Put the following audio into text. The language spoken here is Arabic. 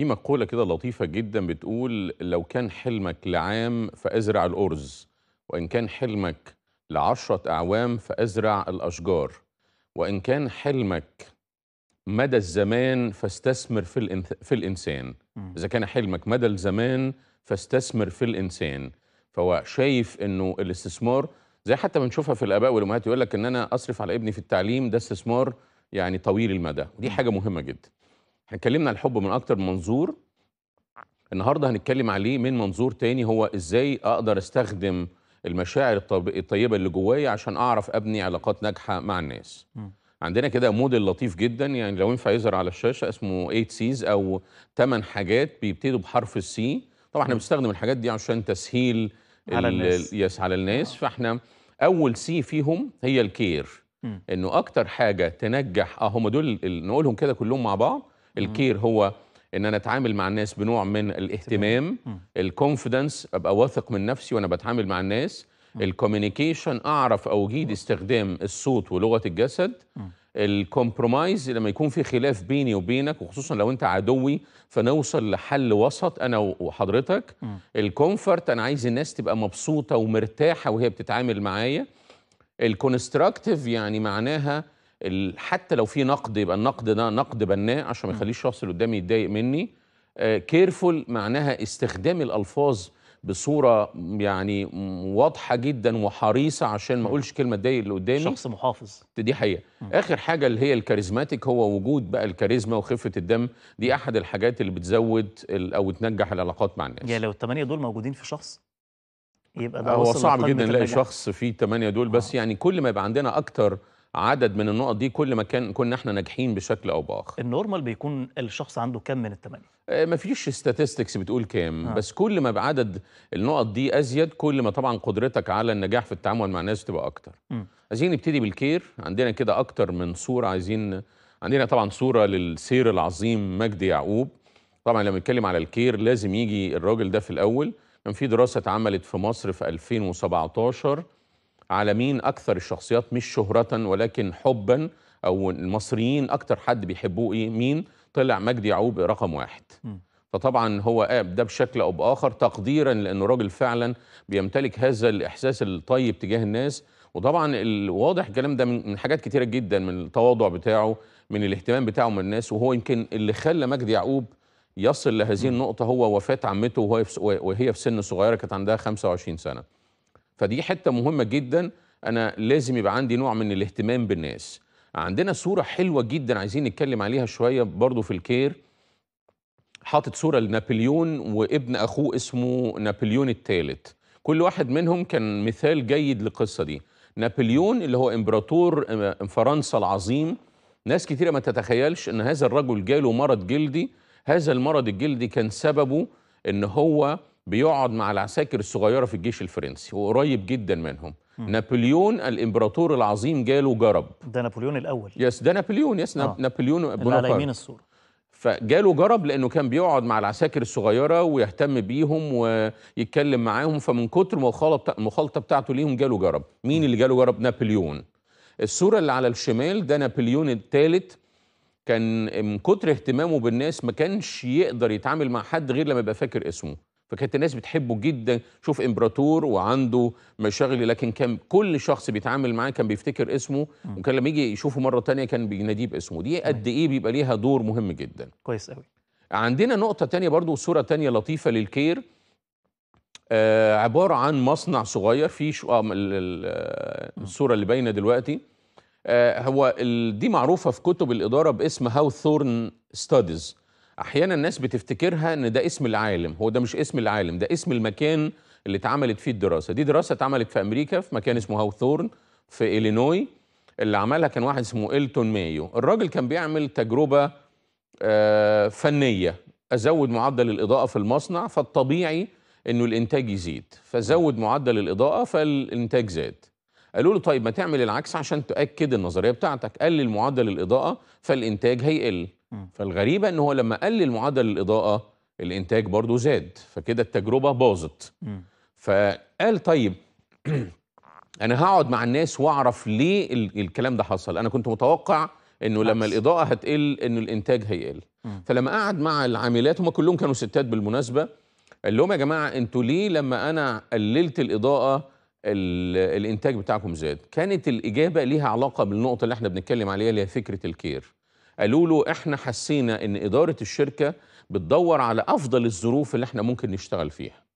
في مقولة كده لطيفة جدا بتقول لو كان حلمك لعام فأزرع الأرز وإن كان حلمك لعشرة أعوام فأزرع الأشجار وإن كان حلمك مدى الزمان فاستثمر في, الانث... في الإنسان إذا كان حلمك مدى الزمان فاستثمر في الإنسان فهو شايف أنه الاستثمار زي حتى بنشوفها في الآباء والأمهات يقول لك أن أنا أصرف على ابني في التعليم ده استثمار يعني طويل المدى ودي حاجة مهمة جدا احنا اتكلمنا عن الحب من اكتر منظور النهارده هنتكلم عليه من منظور تاني هو ازاي اقدر استخدم المشاعر الطيبه اللي جوايا عشان اعرف ابني علاقات ناجحه مع الناس م. عندنا كده موديل لطيف جدا يعني لو ينفع يظهر على الشاشه اسمه 8 سيز او 8 حاجات بيبتدوا بحرف السي طبعا احنا بنستخدم الحاجات دي عشان تسهيل على الناس يس على الناس آه. فاحنا اول سي فيهم هي الكير م. انه اكتر حاجه تنجح اه هم دول نقولهم كده كلهم مع بعض الكير هو ان انا اتعامل مع الناس بنوع من الاهتمام الكونفيدنس ابقى واثق من نفسي وانا بتعامل مع الناس الكوميونيكيشن اعرف اوجيد استخدام الصوت ولغه الجسد الكومبرومايز لما يكون في خلاف بيني وبينك وخصوصا لو انت عدوي فنوصل لحل وسط انا وحضرتك الكومفورت انا عايز الناس تبقى مبسوطه ومرتاحه وهي بتتعامل معايا الكونستراكتيف يعني معناها حتى لو في نقد يبقى النقد ده نقد بناء عشان ما يخليش الشخص اللي قدامي يتضايق مني كيرفول آه، معناها استخدام الالفاظ بصوره يعني واضحه جدا وحريصه عشان ما اقولش كلمه تضايق اللي قدامي شخص محافظ دي حقيقه اخر حاجه اللي هي الكاريزماتيك هو وجود بقى الكاريزما وخفه الدم دي احد الحاجات اللي بتزود او تنجح العلاقات مع الناس يعني لو الثمانيه دول موجودين في شخص يبقى ده هو صعب جدا نلاقي شخص فيه الثمانيه دول بس آه. يعني كل ما يبقى عندنا اكتر عدد من النقط دي كل ما كان كنا احنا ناجحين بشكل او باخر النورمال بيكون الشخص عنده كام من الثمانيه آه، ما فيش ستاتستكس بتقول كام آه. بس كل ما بعدد النقط دي ازيد كل ما طبعا قدرتك على النجاح في التعامل مع الناس تبقى اكتر م. عايزين نبتدي بالكير عندنا كده اكتر من صوره عايزين عندنا طبعا صوره للسير العظيم مجدي يعقوب طبعا لما نتكلم على الكير لازم يجي الراجل ده في الاول كان في دراسه اتعملت في مصر في 2017 على مين أكثر الشخصيات مش شهرة ولكن حبا أو المصريين اكثر حد بيحبوه إيه مين طلع مجدي يعقوب رقم واحد فطبعا هو ده بشكل او باخر تقديرا لانه راجل فعلا بيمتلك هذا الاحساس الطيب تجاه الناس وطبعا الواضح الكلام ده من حاجات كتيره جدا من التواضع بتاعه من الاهتمام بتاعه من الناس وهو يمكن اللي خلى مجدي يعقوب يصل لهذه النقطه هو وفاه عمته وهي في سن صغيره كانت عندها 25 سنه فدي حتة مهمة جدا أنا لازم يبقى عندي نوع من الاهتمام بالناس عندنا صورة حلوة جدا عايزين نتكلم عليها شوية برضو في الكير حاطط صورة لنابليون وابن أخوه اسمه نابليون الثالث كل واحد منهم كان مثال جيد للقصة دي نابليون اللي هو إمبراطور آه، فرنسا العظيم ناس كتيرة ما تتخيلش أن هذا الرجل جاله مرض جلدي هذا المرض الجلدي كان سببه أن هو بيقعد مع العساكر الصغيره في الجيش الفرنسي وقريب جدا منهم م. نابليون الامبراطور العظيم جاله جرب ده نابليون الاول يس ده نابليون يس آه. نابليون بونابرت على يمين الصوره فجاله جرب لانه كان بيقعد مع العساكر الصغيره ويهتم بيهم ويتكلم معاهم فمن كتر المخالطه بتاعته ليهم جاله جرب مين اللي جاله جرب نابليون الصوره اللي على الشمال ده نابليون الثالث كان من كتر اهتمامه بالناس ما كانش يقدر يتعامل مع حد غير لما يبقى فاكر اسمه فكانت الناس بتحبه جدا شوف امبراطور وعنده مشاغل لكن كان كل شخص بيتعامل معاه كان بيفتكر اسمه وكان لما يجي يشوفه مره تانية كان بيناديه باسمه دي قد ايه بيبقى ليها دور مهم جدا كويس قوي عندنا نقطه تانية برضو صوره تانية لطيفه للكير آه عباره عن مصنع صغير في آه, آه، الصوره اللي باينه دلوقتي آه هو دي معروفه في كتب الاداره باسم هاو ثورن ستاديز احيانا الناس بتفتكرها ان ده اسم العالم هو ده مش اسم العالم ده اسم المكان اللي اتعملت فيه الدراسه دي دراسه اتعملت في امريكا في مكان اسمه هاوثورن في الينوي اللي عملها كان واحد اسمه إلتون مايو الراجل كان بيعمل تجربه آه، فنيه ازود معدل الاضاءه في المصنع فالطبيعي انه الانتاج يزيد فزود معدل الاضاءه فالانتاج زاد قالوا له طيب ما تعمل العكس عشان تاكد النظريه بتاعتك قلل معدل الاضاءه فالانتاج هيقل فالغريبه ان هو لما قلل معدل الاضاءه الانتاج برضه زاد فكده التجربه باظت فقال طيب انا هقعد مع الناس واعرف ليه الكلام ده حصل انا كنت متوقع انه لما الاضاءه هتقل انه الانتاج هيقل فلما قعد مع العاملات هم كلهم كانوا ستات بالمناسبه قال لهم يا جماعه انتوا ليه لما انا قللت الاضاءه الانتاج بتاعكم زاد كانت الاجابه ليها علاقه بالنقطه اللي احنا بنتكلم عليها اللي هي فكره الكير قالوا له احنا حسينا ان اداره الشركه بتدور على افضل الظروف اللي احنا ممكن نشتغل فيها